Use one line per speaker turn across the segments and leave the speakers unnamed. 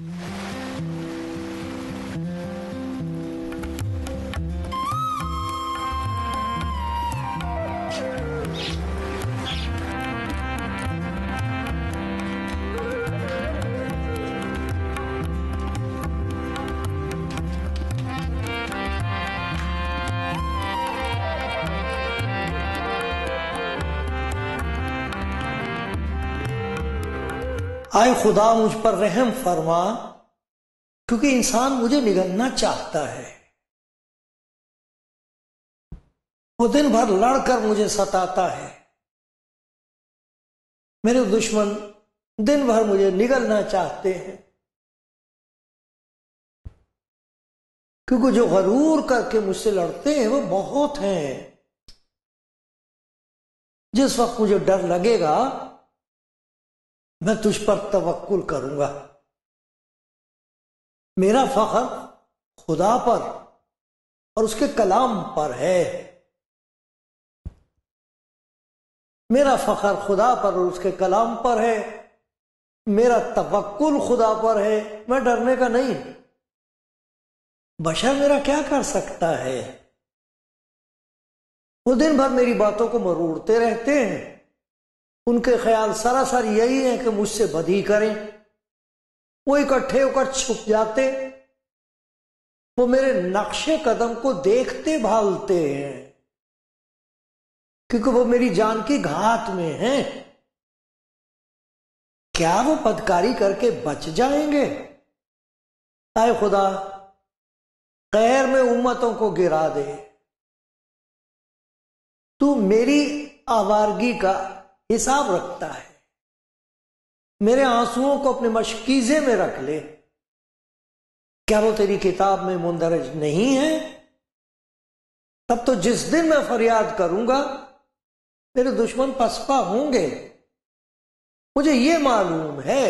Mm-hmm. आए खुदा मुझ पर रहम फरमा क्योंकि इंसान मुझे निगलना चाहता है
वो दिन भर लड़कर मुझे सताता है मेरे दुश्मन दिन भर मुझे निगलना चाहते हैं क्योंकि जो गरूर करके मुझसे लड़ते हैं वो बहुत हैं जिस वक्त मुझे डर लगेगा मैं तुझ पर तवक्ल करूंगा मेरा फखर खुदा पर और
उसके कलाम पर है मेरा फखर खुदा पर और उसके कलाम पर है मेरा तवक्कुल खुदा पर है मैं डरने का नहीं बशर मेरा क्या कर सकता
है वो दिन भर मेरी बातों को मरूड़ते रहते हैं
उनके ख्याल सरासर यही है कि मुझसे बदी करें वो इकट्ठे होकर छुप जाते वो मेरे नक्शे कदम को देखते भालते हैं क्योंकि वो मेरी जान की घात
में हैं क्या वो पदकारी करके बच जाएंगे आए खुदा कैर में उम्मतों को गिरा दे तू मेरी आवारगी का
हिसाब रखता है मेरे आंसुओं को अपने मशकीजे में रख ले क्या वो तेरी किताब में मुंदरज नहीं है तब तो जिस दिन मैं फरियाद करूंगा मेरे दुश्मन पसपा
होंगे मुझे ये मालूम है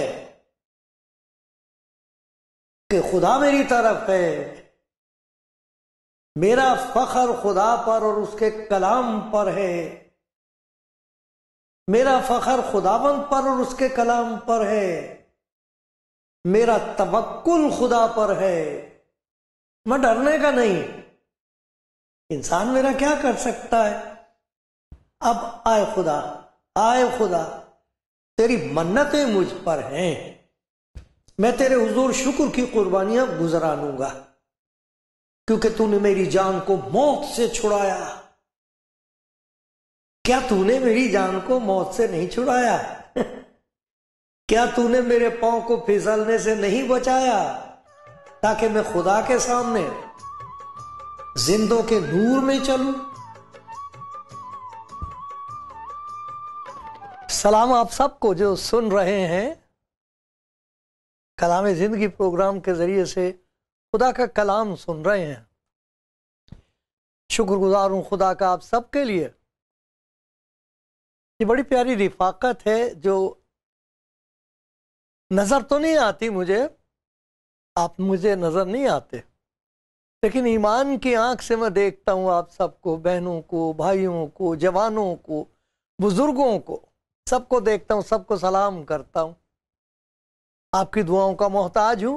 कि खुदा मेरी तरफ है मेरा
फखर खुदा पर और उसके कलाम पर है मेरा फखर खुदाबंद पर और उसके कलाम पर है मेरा तवक्ल खुदा पर है मैं डरने का नहीं इंसान मेरा क्या कर सकता है अब आए खुदा आए खुदा तेरी मन्नतें मुझ पर हैं मैं तेरे हुजूर शुक्र की कुर्बानियां गुजरा लूंगा क्योंकि तूने मेरी जान को मौत से छुड़ाया क्या तूने मेरी जान को मौत से नहीं छुड़ाया क्या तूने मेरे पांव को फिसलने से नहीं बचाया ताकि मैं खुदा के सामने जिंदों के नूर में चलूं सलाम आप सबको जो सुन रहे हैं कलाम जिंदगी प्रोग्राम के जरिए से खुदा का कलाम सुन रहे हैं शुक्रगुजार हूं खुदा का आप सबके लिए ये बड़ी प्यारी रिफाकत है जो नज़र तो नहीं आती मुझे आप मुझे नज़र नहीं आते लेकिन ईमान की आंख से मैं देखता हूँ आप सबको बहनों को भाइयों को जवानों को बुज़ुर्गों को सबको देखता हूँ सबको सलाम करता हूँ आपकी दुआओं का मोहताज हूँ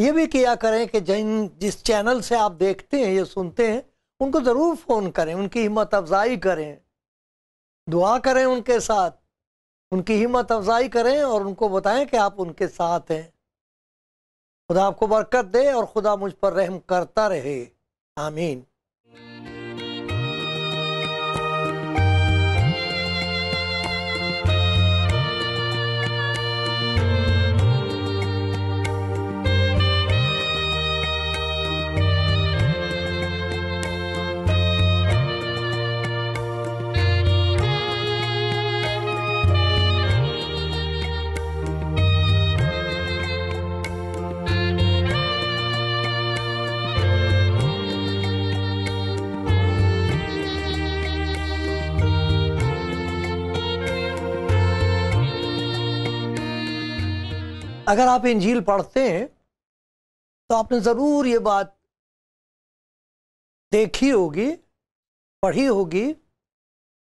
ये भी किया करें कि जिन जिस चैनल से आप देखते हैं या सुनते हैं उनको ज़रूर फ़ोन करें उनकी हिम्मत अफजाई करें दुआ करें उनके साथ उनकी हिम्मत अफजाई करें और उनको बताएं कि आप उनके साथ हैं खुदा आपको बरकत दे और खुदा मुझ पर रहम करता रहे आमीन अगर आप इंजील पढ़ते हैं तो आपने ज़रूर ये बात देखी होगी पढ़ी होगी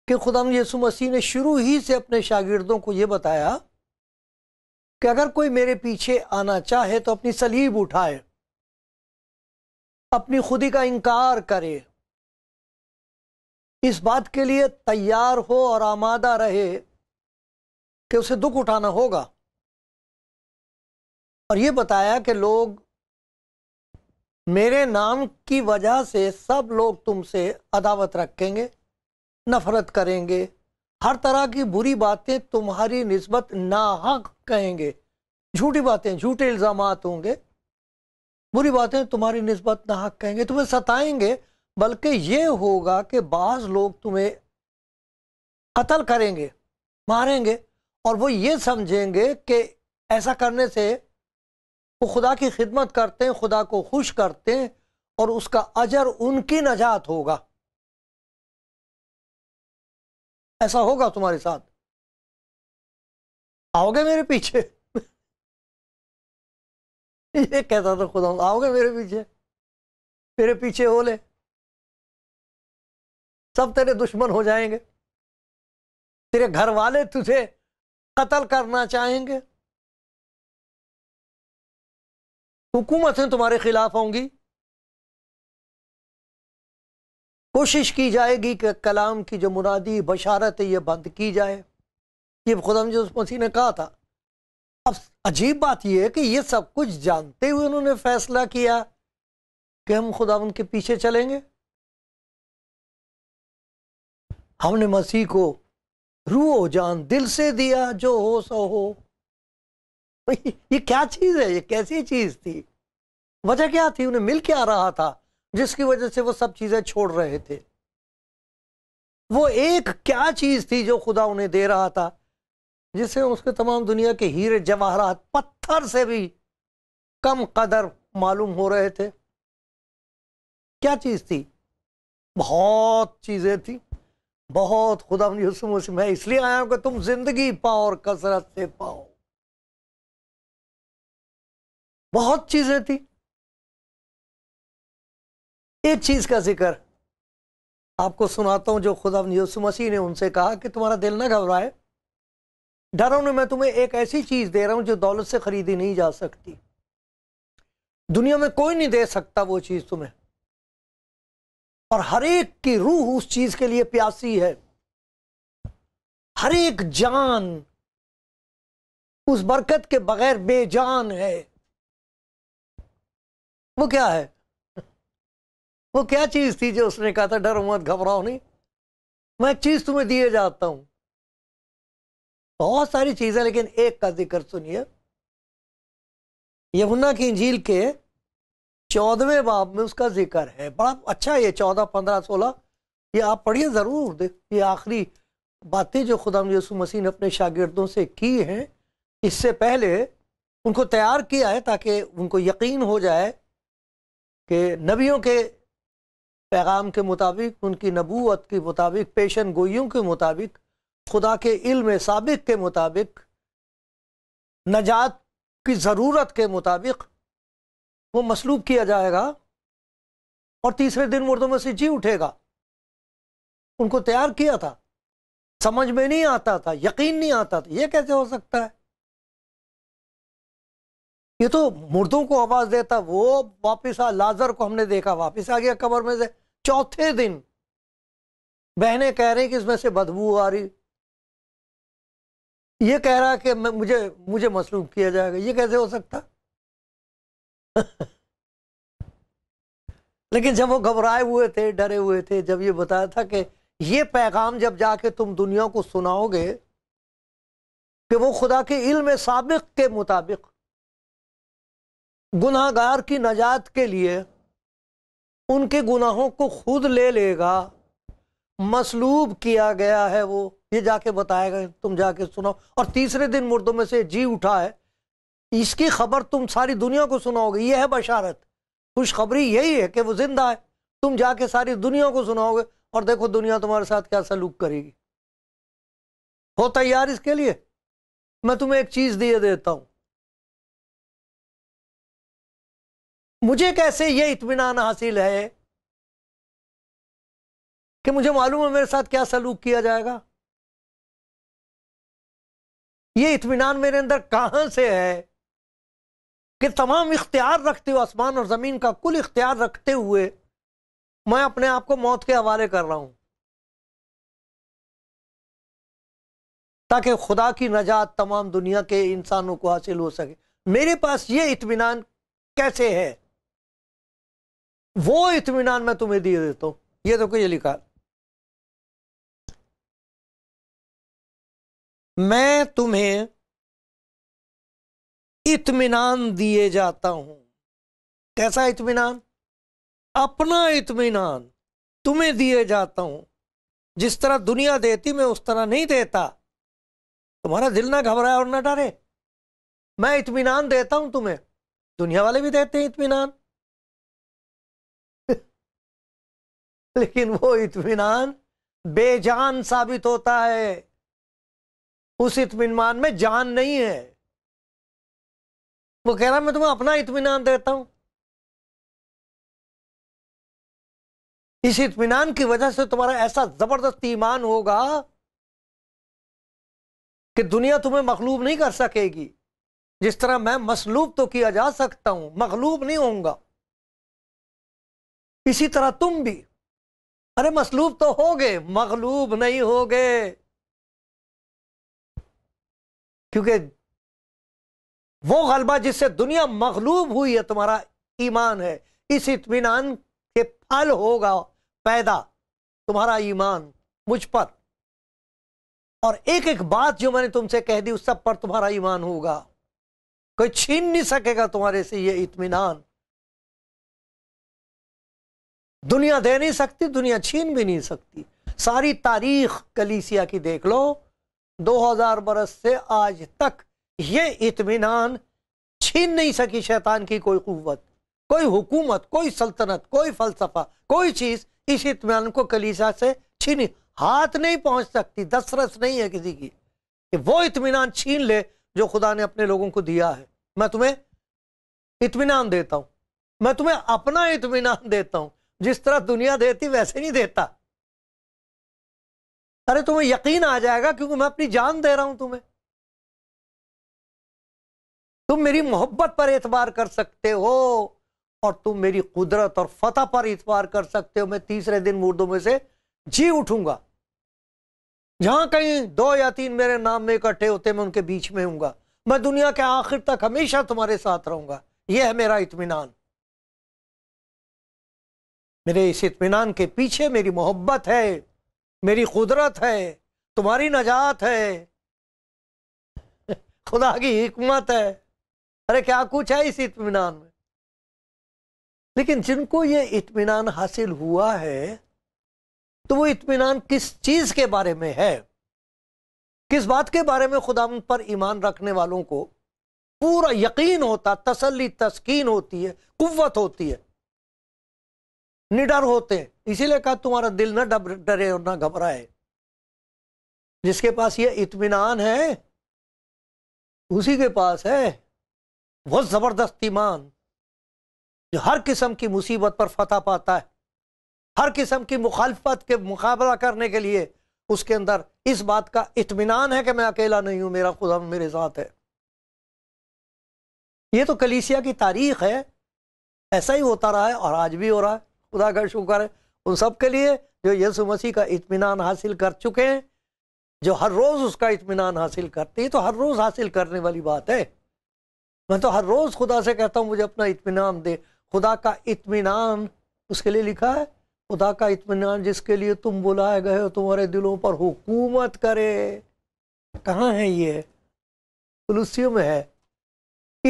कि खुदा यसु मसीह ने शुरू ही से अपने शागिर्दों को ये बताया कि अगर कोई मेरे पीछे आना चाहे तो अपनी सलीब उठाए अपनी खुदी का इनकार करे इस बात के लिए तैयार हो और आमादा रहे कि उसे दुख उठाना होगा और ये बताया कि लोग मेरे नाम की वजह से सब लोग तुमसे अदावत रखेंगे नफरत करेंगे हर तरह की बुरी बातें तुम्हारी नस्बत नाहक कहेंगे झूठी बातें झूठे इल्ज़ाम होंगे बुरी बातें तुम्हारी नस्बत नाहक कहेंगे तुम्हें सताएंगे बल्कि ये होगा कि बाज़ लोग तुम्हें कत्ल करेंगे मारेंगे और वो ये समझेंगे कि ऐसा करने से वो खुदा की खिदमत करते हैं खुदा को खुश करते हैं और उसका अजर उनकी नजात होगा
ऐसा होगा तुम्हारे साथ आओगे मेरे पीछे ये कहता था खुदा आओगे मेरे पीछे मेरे पीछे हो ले सब तेरे दुश्मन हो जाएंगे तेरे घर वाले तुझे कत्ल करना चाहेंगे हुकूमतें तुम्हारे खिलाफ होंगी
कोशिश की जाएगी कि कलाम की जो मुनादी बशारत है ये बंद की जाए ये खुदा मसीह ने कहा था अब अजीब बात यह है कि ये सब कुछ जानते हुए उन्होंने फैसला किया कि हम खुदा के पीछे चलेंगे हमने मसीह को रूह जान दिल से दिया जो हो सो हो ये क्या चीज है ये कैसी चीज थी वजह क्या थी उन्हें मिल क्या रहा था जिसकी वजह से वो सब चीजें छोड़ रहे थे वो एक क्या चीज थी जो खुदा उन्हें दे रहा था जिससे उसके तमाम दुनिया के हीरे जवाहरात पत्थर से भी कम कदर मालूम हो रहे थे क्या चीज थी बहुत चीजें थी बहुत खुदा यूसुफ मैं इसलिए आया हूं कि तुम जिंदगी पाओ और कसरत से पाओ
बहुत चीजें थी
एक चीज का जिक्र आपको सुनाता हूं जो खुदा यूसु मसीह ने उनसे कहा कि तुम्हारा दिल ना घबराए डरो ना मैं तुम्हें एक ऐसी चीज दे रहा हूं जो दौलत से खरीदी नहीं जा सकती दुनिया में कोई नहीं दे सकता वो चीज तुम्हें और हर एक की रूह उस चीज के लिए प्यासी है
हर एक जान उस बरकत के बगैर
बेजान है वो क्या है वो क्या चीज थी जो उसने कहा था डर मत घबराओ नहीं मैं एक चीज तुम्हें दिए जाता हूं बहुत सारी चीजें लेकिन एक का जिक्र सुनिए यमुना की इंजील के चौदहवें बाब में उसका जिक्र है बड़ा अच्छा ये चौदह पंद्रह सोलह ये आप पढ़िए ज़रूर ये आखिरी बातें जो खुदा यसु मसीह ने अपने शागिर्दों से की हैं इससे पहले उनको तैयार किया है ताकि उनको यकीन हो जाए कि नबियों के पैगाम के मुताबिक उनकी नबूत के मुताबिक पेशन गोइयों के मुताबिक खुदा के इल्म सबक के मुताबिक नजात की ज़रूरत के मुताबिक वो मसलूब किया जाएगा और तीसरे दिन मुर्दों में से जी उठेगा उनको तैयार किया था समझ में नहीं आता था यकीन नहीं आता था ये कैसे हो सकता है ये तो मुर्दों को आवाज देता वो वापस आ लाजर को हमने देखा वापस आ गया कबर में से चौथे दिन बहने कह रही कि इसमें से बदबू आ रही ये कह रहा कि मुझे मुझे मसलूम किया जाएगा ये कैसे हो सकता लेकिन जब वो घबराए हुए थे डरे हुए थे जब ये बताया था कि ये पैगाम जब जाके तुम दुनिया को सुनाओगे कि वो खुदा के इल्म सबक के मुताबिक गुनाहगार की नजात के लिए उनके गुनाहों को खुद ले लेगा मसलूब किया गया है वो ये जाके बताएगा तुम जाके सुनाओ और तीसरे दिन मुर्दों में से जी उठा है इसकी खबर तुम सारी दुनिया को सुनाओगे ये है बशारत खुशखबरी यही है कि वो जिंदा है तुम जाके सारी दुनिया को सुनाओगे और देखो दुनिया तुम्हारे साथ क्या सलूक करेगी हो तैयार इसके लिए मैं तुम्हें एक चीज़ दिए देता हूँ
मुझे कैसे ये इतमान हासिल है कि मुझे मालूम है मेरे साथ क्या सलूक किया जाएगा ये इतमान मेरे अंदर कहां से है कि तमाम इख्तियार रखते हुए आसमान और ज़मीन का कुल इख्तियार रखते हुए मैं अपने आप को मौत के हवाले कर रहा हूं
ताकि खुदा की नजात तमाम दुनिया के इंसानों को हासिल हो सके मेरे पास ये इतमान कैसे है वो
इतमान मैं तुम्हें दे देता हूं ये तो कोई ये लिखा मैं तुम्हें
इतमान दिए जाता हूं कैसा इतमान अपना इतमान तुम्हें दिए जाता हूं जिस तरह दुनिया देती मैं उस तरह नहीं देता तुम्हारा दिल ना घबराए और ना डरे मैं इतमान देता हूं तुम्हें दुनिया वाले भी देते हैं इतमान लेकिन वो इतमान बेजान साबित होता है उस इतमान में जान नहीं है
वो कह रहा मैं तुम्हें अपना इतमान देता हूं इस इतमान की वजह से तुम्हारा ऐसा जबरदस्त ईमान होगा कि दुनिया तुम्हें मखलूब नहीं कर सकेगी जिस तरह
मैं मसलूब तो किया जा सकता हूं मखलूब नहीं होऊंगा इसी तरह तुम भी अरे मसलूब तो हो गए मकलूब नहीं हो गए
क्योंकि वो
गलबा जिससे दुनिया मकलूब हुई है तुम्हारा ईमान है इस इतमान के फल होगा पैदा तुम्हारा ईमान मुझ पर और एक एक बात जो मैंने तुमसे कह दी उस सब पर तुम्हारा ईमान होगा कोई छीन नहीं सकेगा तुम्हारे से ये इतमान दुनिया दे नहीं सकती दुनिया छीन भी नहीं सकती सारी तारीख कलीसिया की देख लो 2000 बरस से आज तक ये इतमान छीन नहीं सकी शैतान की कोई कुत कोई हुकूमत कोई सल्तनत कोई फलसफा कोई चीज़ इस इतमान को कलीसा से छीनी हाथ नहीं पहुंच सकती दसरस नहीं है किसी की कि वो इतमान छीन ले जो खुदा ने अपने लोगों को दिया है मैं तुम्हें इतमान देता हूं मैं तुम्हें अपना इतमान देता हूं जिस तरह दुनिया देती वैसे नहीं देता अरे तुम्हें यकीन आ जाएगा क्योंकि मैं अपनी जान दे रहा हूं तुम्हें तुम मेरी मोहब्बत पर एतबार कर सकते हो और तुम मेरी कुदरत और फतह पर इतबार कर सकते हो मैं तीसरे दिन मुर्दों में से जी उठूंगा जहां कहीं दो या तीन मेरे नाम में इकट्ठे होते मैं उनके बीच में हूंगा मैं दुनिया के आखिर तक हमेशा तुम्हारे साथ रहूंगा यह है मेरा इतमान मेरे इस इतमान के पीछे मेरी मोहब्बत है मेरी कुदरत है तुम्हारी नजात है खुदा की हमत है अरे क्या कुछ है इस इतमान में लेकिन जिनको ये इतमान हासिल हुआ है तो वो इतमान किस चीज के बारे में है किस बात के बारे में खुदा पर ईमान रखने वालों को पूरा यकीन होता तसल्ली तस्कीन होती है कुत होती है निडर होते इसीलिए कहा तुम्हारा दिल ना डब डरे और ना घबराए जिसके पास ये इतमान है उसी के पास है बहुत ज़बरदस्त ईमान जो हर किस्म की मुसीबत पर फतह पाता है हर किस्म की मुखालफत के मुकाबला करने के लिए उसके अंदर इस बात का इत्मीनान है कि मैं अकेला नहीं हूं मेरा खुदा मेरे साथ है ये तो कलीसिया की तारीख है ऐसा ही होता रहा है और आज भी हो रहा है खुदा का शुक्र है उन सब के लिए जो यसु मसीह का इतमान हासिल कर चुके हैं जो हर रोज़ उसका इतमान हासिल करते हैं तो हर रोज़ हासिल करने वाली बात है मैं तो हर रोज़ खुदा से कहता हूँ मुझे अपना इतमान दे खुदा का इतमान उसके लिए लिखा है खुदा का इतमान जिसके लिए तुम बुलाए गए हो तुम्हारे दिलों पर हुकूमत करे कहाँ है ये तुलसियों में है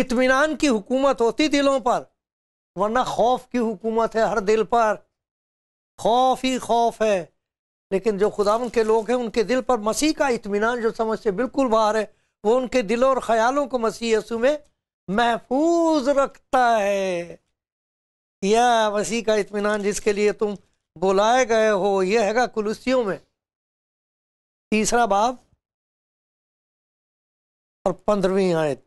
इतमान की हुकूमत होती दिलों पर वरना खौफ की हुकूमत है हर दिल पर खौफ ही खौफ है लेकिन जो खुदावन के लोग हैं उनके दिल पर मसीह का इतमान जो समझते बिल्कुल बाहर है वो उनके दिलों और ख्यालों को मसीह यसु में महफूज रखता है यह मसीह का इतमान जिसके लिए तुम बुलाए गए हो यह हैगा कुलूसियों में तीसरा बाब और पंद्रहवीं आयत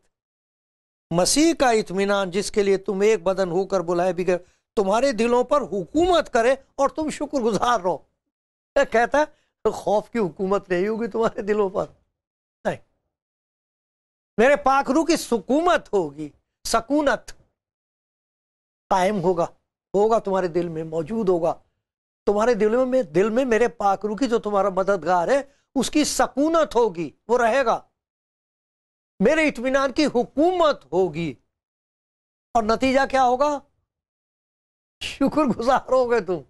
मसीह का इतमान जिसके लिए तुम एक बदन होकर बुलाए भी गए तुम्हारे दिलों पर हुकूमत करे और तुम शुक्रगुजार रहो कहता है तो खौफ की हुकूमत नहीं होगी तुम्हारे दिलों पर नहीं मेरे पाखरू की सुकूमत होगी सकूनत कायम होगा होगा तुम्हारे दिल में मौजूद होगा तुम्हारे दिल में दिल में मेरे पाखरू की जो तुम्हारा मददगार है उसकी सकूनत होगी वो रहेगा मेरे इतमान की हुकूमत होगी और नतीजा क्या होगा शुक्र गुजार हो
गए तुम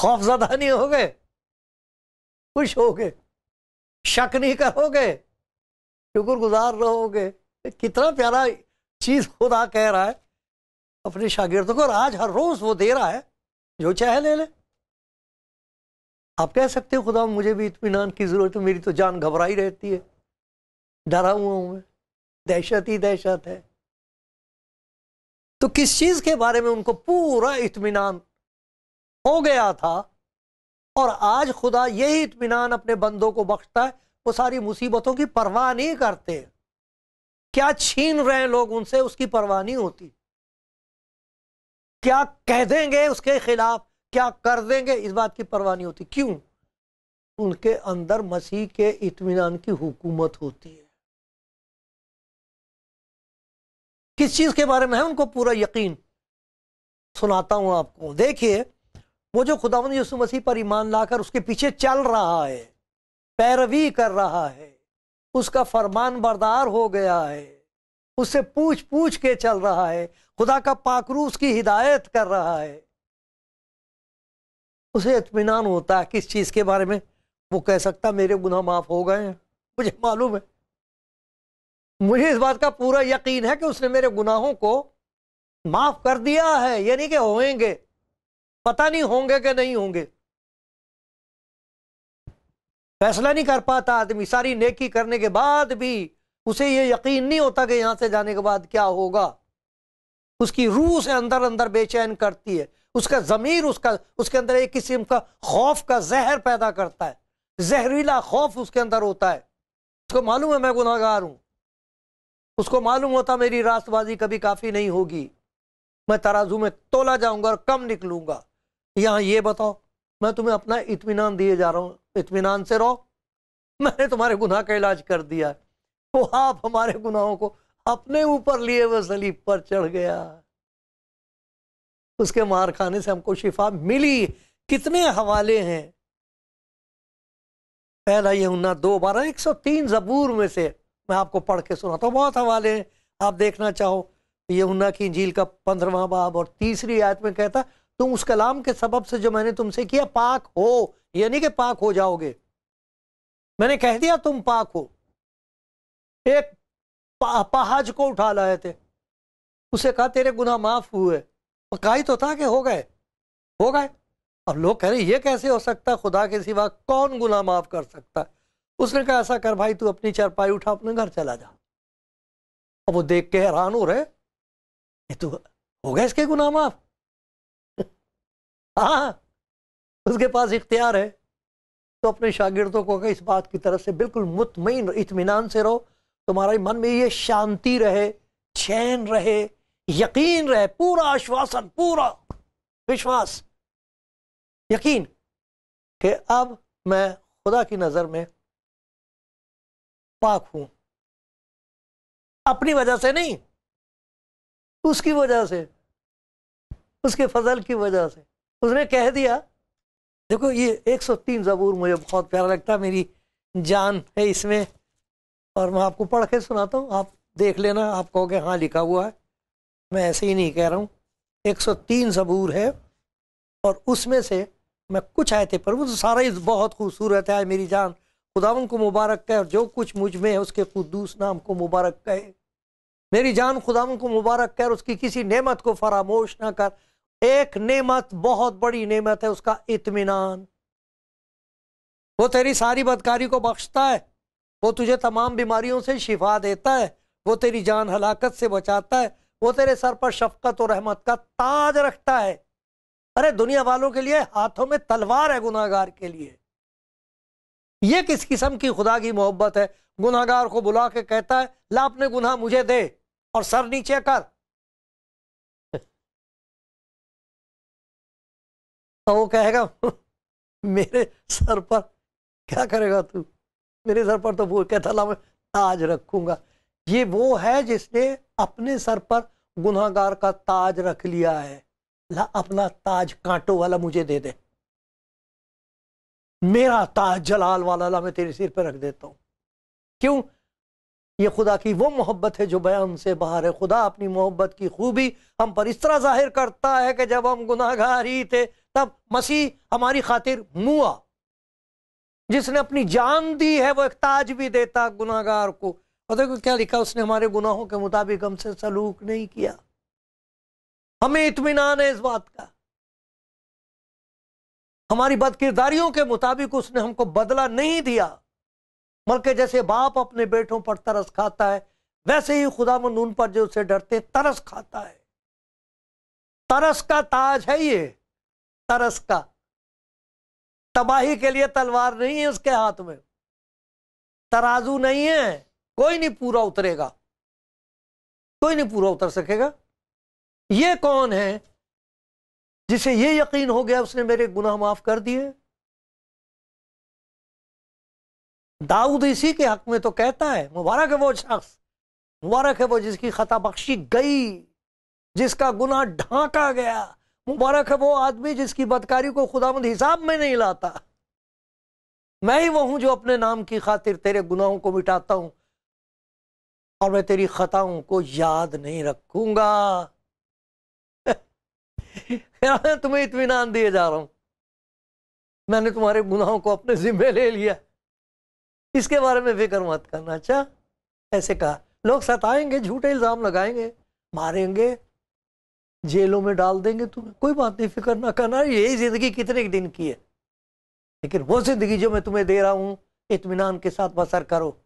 खौफ ज्यादा नहीं हो गए
खुश हो गए शक नहीं करोगे शुक्र गुजार रहोगे कितना प्यारा चीज खुदा कह रहा है अपने शागिर्दों को और आज हर रोज वो दे रहा है जो चाहे ले ले आप कह सकते हो खुदा मुझे भी इतमान की ज़रूरत है मेरी तो जान घबराई रहती है डरा हुआ हूं मैं दहशत ही दहशत है तो किस चीज़ के बारे में उनको पूरा इतमान हो गया था और आज खुदा यही इतमान अपने बंदों को बख्शता है वो सारी मुसीबतों की परवाह नहीं करते क्या छीन रहे हैं लोग उनसे उसकी परवाह नहीं होती क्या कह देंगे उसके खिलाफ क्या कर देंगे इस बात की परवाह नहीं होती क्यों उनके अंदर मसीह के इतमान की हुकूमत होती है किस चीज के बारे में है उनको पूरा यकीन सुनाता हूं आपको देखिए वो जो खुदावन यीशु मसीह पर ईमान लाकर उसके पीछे चल रहा है पैरवी कर रहा है उसका फरमान बरदार हो गया है उससे पूछ पूछ के चल रहा है खुदा का पाकरू उसकी हिदायत कर रहा है उसे इतमान होता है किस चीज़ के बारे में वो कह सकता मेरे गुनाह माफ़ हो गए हैं मुझे मालूम है मुझे इस बात का पूरा यकीन है कि उसने मेरे गुनाहों को माफ़ कर दिया है यानी कि होएंगे पता नहीं होंगे कि नहीं होंगे फैसला नहीं कर पाता आदमी सारी नेकी करने के बाद भी उसे ये यकीन नहीं होता कि यहाँ से जाने के बाद क्या होगा उसकी रूह से अंदर अंदर बेचैन करती है उसका ज़मीर उसका उसके अंदर एक किस्म का खौफ का जहर पैदा करता है जहरीला खौफ उसके अंदर होता है उसको मालूम है मैं गुनागार हूँ उसको मालूम होता मेरी रास्तबाजी कभी काफ़ी नहीं होगी मैं तराजू में तोला जाऊंगा और कम निकलूंगा यहाँ ये बताओ मैं तुम्हें अपना इतमान दिए जा रहा हूँ इतमान से रहो मैंने तुम्हारे गुनाह का इलाज कर दिया तो आप हमारे गुनाहों को अपने ऊपर लिए हुए सलीब पर चढ़ गया उसके मार खाने से हमको शिफा मिली कितने हवाले हैं पहला यमुना दो बारह एक सौ तीन जबूर में से मैं आपको पढ़ के सुना तो बहुत हवाले हैं आप देखना चाहो यमुना की झील का पंद्रवा बाब और तीसरी आयत में कहता तुम उस कलाम के सबब से जो मैंने तुमसे किया पाक हो यानी कि पाक हो जाओगे मैंने कह दिया तुम पाक हो एक पहाज को उठा लाए थे उसे कहा तेरे गुनाह माफ हुए पकाई तो था कि हो गए हो गए अब लोग कह रहे ये कैसे हो सकता है खुदा के सिवा कौन गुना माफ़ कर सकता है उसने कहा ऐसा कर भाई तू अपनी चरपाई उठा अपने घर चला जा अब वो देख के हैरान हो रहे ये तू तो हो गया इसके गुना माफ हाँ उसके पास इख्तियार है तो अपने शागिर्दों को इस बात की तरफ से बिल्कुल मुतमिन इतमान से रहो तुम्हारे मन में ये शांति रहे चैन रहे यकीन रहे पूरा आश्वासन पूरा विश्वास यकीन कि अब
मैं खुदा की नज़र में पाक हूं
अपनी वजह से नहीं उसकी वजह से उसके फजल की वजह से उसने कह दिया देखो ये 103 ज़बूर मुझे बहुत प्यारा लगता है मेरी जान है इसमें और मैं आपको पढ़ के सुनाता हूँ आप देख लेना आप कहोगे हाँ लिखा हुआ है मैं ऐसे ही नहीं कह रहा हूँ 103 जबूर है और उसमें से मैं कुछ आयतें पर वो तो सारा ही बहुत खूबसूरत है मेरी जान खुदावन को मुबारक कहे और जो कुछ मुझ में है उसके खुदूस नाम को मुबारक कहे मेरी जान खुदावन को मुबारक कहे और उसकी किसी नेमत को फरामोश ना कर एक नेमत बहुत बड़ी नेमत है उसका इतमान वो तेरी सारी बदकारी को बख्शता है वो तुझे तमाम बीमारियों से शिफा देता है वो तेरी जान हलाकत से बचाता है वो तेरे सर पर शफकत और रहमत का ताज रखता है अरे दुनिया वालों के लिए हाथों में तलवार है गुनागार के लिए यह किस किस्म की खुदा की मोहब्बत है गुनागार को बुला के कहता है ला अपने गुनाह मुझे दे और सर नीचे कर
तो वो कहेगा मेरे सर
पर क्या करेगा तू मेरे सर पर तो भूल कहता ला मैं ताज रखूंगा ये वो है जिसने अपने सर पर गुनागार का ताज रख लिया है ला अपना ताज कांटों वाला मुझे दे दे मेरा ताज जलाल वाला ला मैं तेरे सिर पर रख देता हूँ क्यों ये खुदा की वो मोहब्बत है जो बयान से बाहर है खुदा अपनी मोहब्बत की खूबी हम पर इस तरह जाहिर करता है कि जब हम गुनाहगार ही थे तब मसीह हमारी खातिर मुआ जिसने अपनी जान दी है वो एक ताज भी देता गुनाहगार को और देखो क्या लिखा उसने हमारे गुनाहों के मुताबिक हमसे सलूक नहीं किया हमें इतमान है इस बात का हमारी बदकिरदारियों के मुताबिक उसने हमको बदला नहीं दिया बल्कि जैसे बाप अपने बेटों पर तरस खाता है वैसे ही खुदा उन पर जो उसे डरते तरस खाता है तरस का ताज है ये तरस का तबाही के लिए तलवार नहीं है उसके हाथ में तराजू नहीं है कोई नहीं पूरा उतरेगा कोई नहीं पूरा उतर सकेगा ये कौन है
जिसे ये यकीन हो गया उसने मेरे गुनाह माफ कर दिए
दाऊद इसी के हक में तो कहता है मुबारक है वो शख्स मुबारक है वो जिसकी खता बख्शी गई जिसका गुनाह ढांका गया मुबारक है वो आदमी जिसकी बदकारी को खुदामंद हिसाब में नहीं लाता मैं ही वो हूं जो अपने नाम की खातिर तेरे गुनाहों को मिटाता हूं और मैं तेरी खताओं को याद नहीं रखूंगा तुम्हें इतमान दिए जा रहा हूं मैंने तुम्हारे गुनाहों को अपने जिम्मे ले लिया इसके बारे में फिक्र मत करना अच्छा ऐसे कहा लोग सताएंगे झूठे इल्जाम लगाएंगे मारेंगे जेलों में डाल देंगे तुम्हें कोई बात नहीं फिक्र ना करना यही जिंदगी कितने दिन की है लेकिन वो जिंदगी जो मैं तुम्हें दे रहा हूं इतमान के साथ बसर करो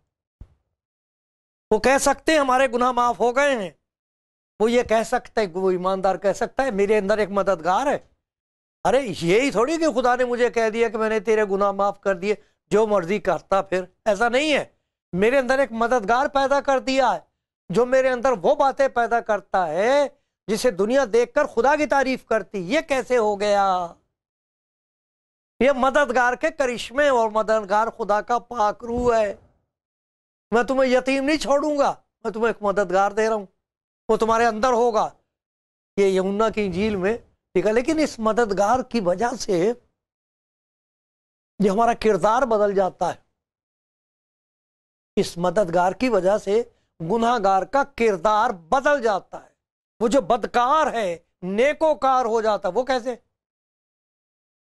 वो कह सकते हैं हमारे गुनाह माफ हो गए हैं वो ये कह सकते हैं वो ईमानदार कह सकता है मेरे अंदर एक मददगार है अरे यही थोड़ी कि खुदा ने मुझे कह दिया कि मैंने तेरे गुनाह माफ कर दिए जो मर्जी करता फिर ऐसा नहीं है मेरे अंदर एक मददगार पैदा कर दिया है जो मेरे अंदर वो बातें पैदा करता है जिसे दुनिया देखकर खुदा की तारीफ करती ये कैसे हो गया ये मददगार के करिश्मे और मददगार खुदा का पाकरू है मैं तुम्हें यतीम नहीं छोड़ूंगा मैं तुम्हें एक मददगार दे रहा हूँ वो तुम्हारे अंदर होगा ये यमुना की झील में ठीक है लेकिन इस मददगार की वजह से जो हमारा किरदार बदल जाता है इस मददगार की वजह से गुनाहगार का किरदार बदल जाता है वो जो बदकार है नेकोकार हो जाता है वो कैसे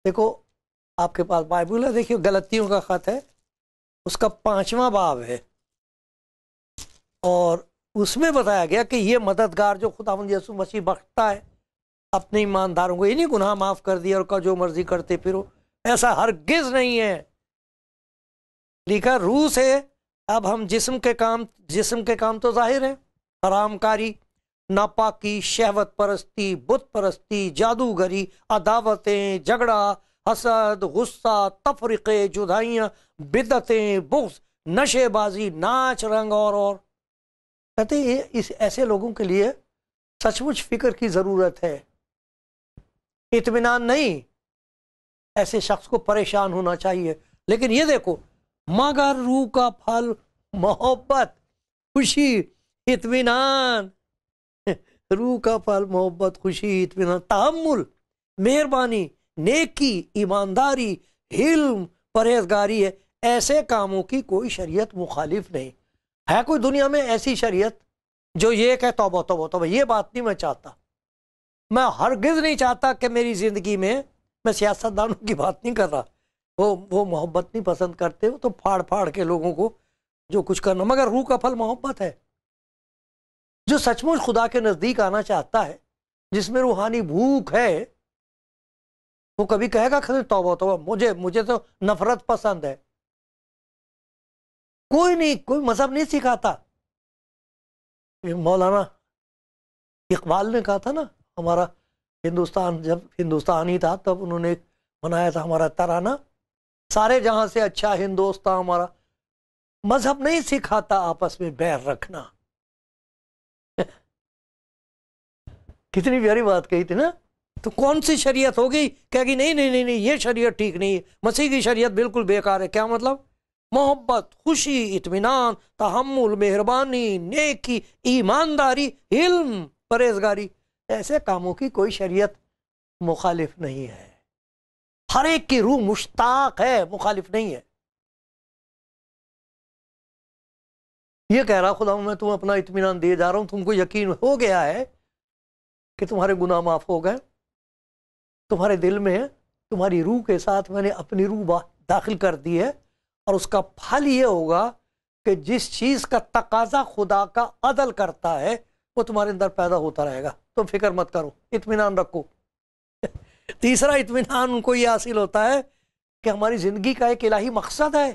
देखो आपके पास बाइबल है देखिए गलतियों का खत है उसका पांचवा बाब है और उसमें बताया गया कि ये मददगार जो खुदा यसु मसीह बख्शता है अपने ईमानदारों को इन्हीं गुनाह माफ़ कर दिया और का जो मर्जी करते फिर ऐसा हरगिज़ नहीं है लिखा रूह से अब हम जिस्म के काम जिस्म के काम तो जाहिर हैं हरामकारी नापाकी शहवत परस्ती बुत परस्ती जादूगरी अदावतें झगड़ा हसद गुस्सा तफरीक़े जुदाइयाँ बिदतें बुख्स नशेबाजी नाच रंग और और कहते ये इस ऐसे लोगों के लिए सचमुच फिक्र की ज़रूरत है इतमान नहीं ऐसे शख्स को परेशान होना चाहिए लेकिन ये देखो मगर रूह का फल मोहब्बत खुशी इतमान रूह का फल मोहब्बत खुशी इतमान तहमुल मेहरबानी नेकी ईमानदारी हिल्म परहेजगारी है ऐसे कामों की कोई शरीयत मुखालिफ नहीं है कोई दुनिया में ऐसी शरीयत जो ये कह तोबा तोबा तोबा ये बात नहीं मैं चाहता मैं हरगिज नहीं चाहता कि मेरी ज़िंदगी में मैं सियासतदानों की बात नहीं कर रहा वो वो मोहब्बत नहीं पसंद करते वो तो फाड़ फाड़ के लोगों को जो कुछ करना मगर रूह का फल मोहब्बत है जो सचमुच खुदा के नज़दीक आना चाहता है जिसमें रूहानी भूख है वो कभी कहेगा खरे तोबा तोबा मुझे मुझे तो नफरत पसंद है कोई नहीं कोई मजहब नहीं सिखाता मौलाना इकबाल ने कहा था ना हमारा हिंदुस्तान जब हिंदुस्तान ही था तब उन्होंने मनाया था हमारा तराना सारे जहां से अच्छा हिंदुस्तान हमारा मजहब नहीं सिखाता आपस में बैर रखना कितनी प्यारी बात कही थी ना तो कौन सी शरीयत होगी कहेगी नहीं नहीं नहीं नहीं ये शरीयत ठीक नहीं है मसीह की शरीयत बिल्कुल बेकार है क्या मतलब मोहब्बत खुशी इतमान तहमुल मेहरबानी नेकी ईमानदारी इल्म परहेजगारी ऐसे कामों की कोई शरीयत मुखालिफ नहीं है हर एक की रूह मुश्ताक है मुखालिफ
नहीं है ये कह रहा खुदा मैं तुम
अपना इतमान दिए जा रहा हूँ तुमको यकीन हो गया है कि तुम्हारे गुनाह माफ हो गए तुम्हारे दिल में तुम्हारी रूह के साथ मैंने अपनी रूह दाखिल कर दी है और उसका फल ये होगा कि जिस चीज़ का तकाजा खुदा का अदल करता है वो तुम्हारे अंदर पैदा होता रहेगा तो फिक्र मत करो इतमान रखो तीसरा इतमान उनको ये हासिल होता है कि हमारी ज़िंदगी का एक इलाही मकसद है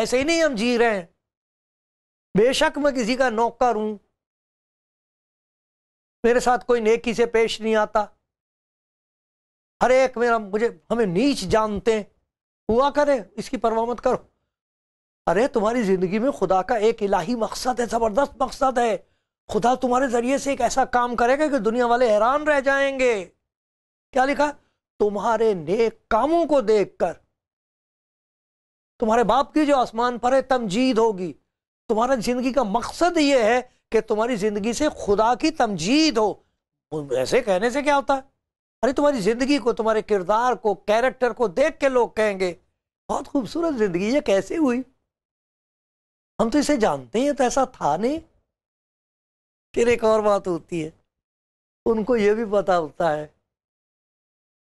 ऐसे ही नहीं हम जी रहे हैं बेशक मैं किसी का नौकर हूं मेरे साथ कोई नेकी से पेश नहीं आता हर एक मेरा मुझे हमें नीच जानते हैं हुआ करे इसकी परवाह मत करो अरे तुम्हारी ज़िंदगी में खुदा का एक इलाही मकसद है ज़बरदस्त मकसद है खुदा तुम्हारे ज़रिए से एक ऐसा काम करेगा कि दुनिया वाले हैरान रह जाएंगे क्या लिखा तुम्हारे नेक कामों को देखकर तुम्हारे बाप की जो आसमान पर है तमजीद होगी तुम्हारा ज़िंदगी का मकसद ये है कि तुम्हारी ज़िंदगी से खुदा की तमजीद हो ऐसे कहने से क्या होता है अरे तुम्हारी ज़िंदगी को तुम्हारे किरदार को कैरेक्टर को देख के लोग कहेंगे बहुत खूबसूरत ज़िंदगी ये कैसे हुई हम तो इसे जानते हैं तो ऐसा था नहीं फिर एक और बात होती है उनको ये भी पता होता है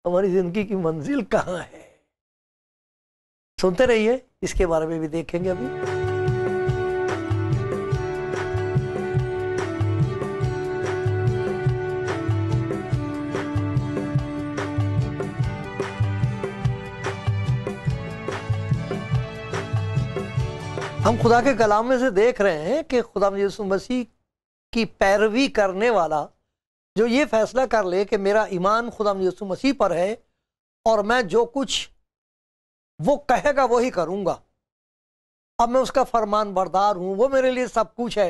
हमारी जिंदगी की मंजिल कहाँ है सुनते रहिए इसके बारे में भी देखेंगे अभी हम खुदा के कलाम में से देख रहे हैं कि खुदा यसु मसीह की पैरवी करने वाला जो ये फैसला कर ले कि मेरा ईमान खुदा यसु मसीह पर है और मैं जो कुछ वो कहेगा वही करूँगा अब मैं उसका फरमान बरदार हूँ वो मेरे लिए सब कुछ है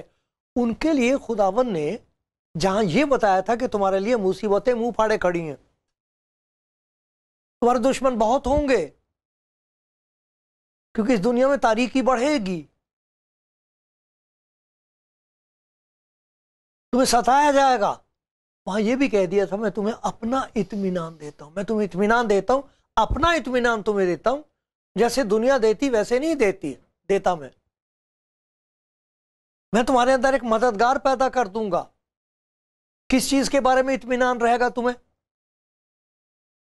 उनके लिए खुदावन ने जहाँ ये बताया था कि तुम्हारे लिए मुसीबतें मुंह फाड़े खड़ी हैं तुम्हारे दुश्मन बहुत होंगे
क्योंकि इस दुनिया में तारीखी बढ़ेगी
तुम्हें सताया जाएगा वहां यह भी कह दिया था मैं तुम्हें अपना इतमान देता हूं मैं तुम्हें इतमान देता हूं अपना इतमान तुम्हें देता हूं जैसे दुनिया देती वैसे नहीं देती देता मैं मैं तुम्हारे अंदर एक मददगार पैदा कर दूंगा किस चीज के बारे में इतमान रहेगा तुम्हें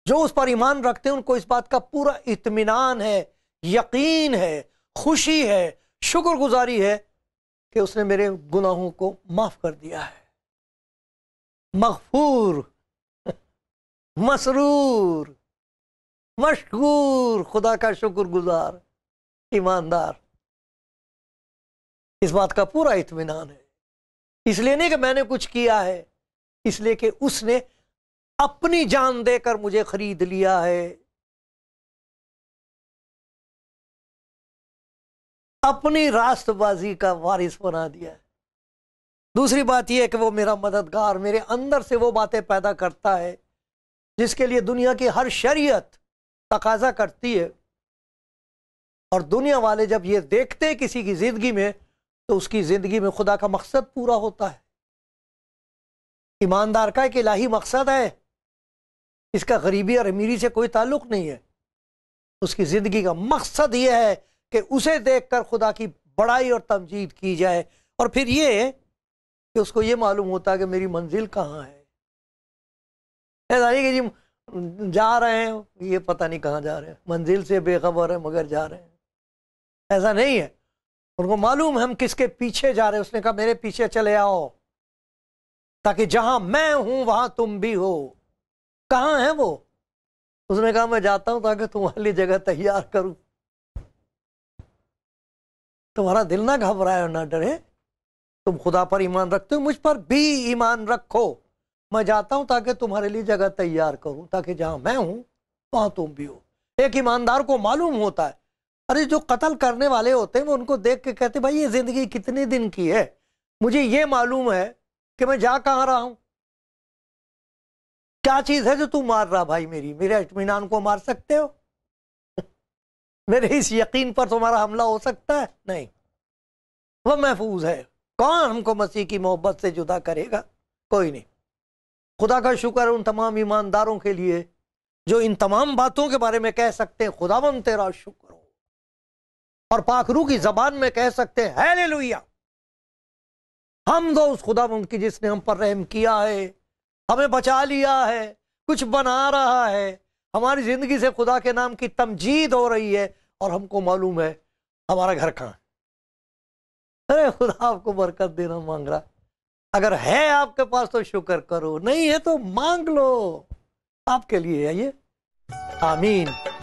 जो उस पर ईमान रखते हैं उनको इस बात का पूरा इतमान है यकीन है खुशी है शुक्रगुजारी है कि उसने मेरे गुनाहों को माफ कर दिया है मगफूर मसरूर मशहूर खुदा का शुक्र गुजार ईमानदार इस बात का पूरा इतमान है
इसलिए नहीं कि मैंने कुछ किया है इसलिए कि उसने अपनी जान देकर मुझे खरीद लिया है
अपनी राष्ट्रबाजी का वारिस बना दिया है दूसरी बात यह है कि वो मेरा मददगार मेरे अंदर से वो बातें पैदा करता है जिसके लिए दुनिया की हर शरीयत तकाजा करती है और दुनिया वाले जब ये देखते हैं किसी की ज़िंदगी में तो उसकी ज़िंदगी में खुदा का मकसद पूरा होता है ईमानदार का एक इलाही मकसद है इसका गरीबी और अमीरी से कोई ताल्लुक नहीं है उसकी ज़िंदगी का मकसद यह है कि उसे देखकर खुदा की बड़ाई और तमजीद की जाए और फिर ये कि उसको ये मालूम होता है कि मेरी मंजिल कहाँ है ऐसा नहीं कि जी जा रहे हैं ये पता नहीं कहाँ जा रहे हैं मंजिल से बेखबर है मगर जा रहे हैं ऐसा नहीं है उनको मालूम हम किसके पीछे जा रहे हैं उसने कहा मेरे पीछे चले आओ ताकि जहां मैं हूं वहां तुम भी हो कहाँ है वो उसने कहा मैं जाता हूं ताकि तुम्हारी जगह तैयार करूं तुम्हारा दिल ना घबराए ना डरे तुम खुदा पर ईमान रखते हो मुझ पर भी ईमान रखो मैं जाता हूं ताकि तुम्हारे लिए जगह तैयार करूँ ताकि जहां मैं हूं वहां तुम भी हो एक ईमानदार को मालूम होता है अरे जो कत्ल करने वाले होते हैं वो उनको देख के कहते भाई ये ज़िंदगी कितने दिन की है मुझे ये मालूम है कि मैं जा कहाँ रहा हूं क्या चीज़ है जो तू मार रहा भाई मेरी मेरे इतमान को मार सकते हो मेरे इस यकीन पर तुम्हारा हमला हो सकता है नहीं वह महफूज है कौन हमको मसीह की मोहब्बत से जुदा करेगा कोई नहीं खुदा का शुक्र उन तमाम ईमानदारों के लिए जो इन तमाम बातों के बारे में कह सकते हैं खुदावन तेरा शुक्र हो और पाखरू की जबान में कह सकते हैं है लोहिया हम दो तो उस खुदावन की जिसने हम पर रहम किया है हमें बचा लिया है कुछ बना रहा है हमारी ज़िंदगी से खुदा के नाम की तमजीद हो रही है और हमको मालूम है हमारा घर कहाँ है अरे खुदा आपको बरकत देना मांग रहा अगर है आपके पास तो शुक्र करो नहीं है तो मांग लो आपके लिए आइए आमीन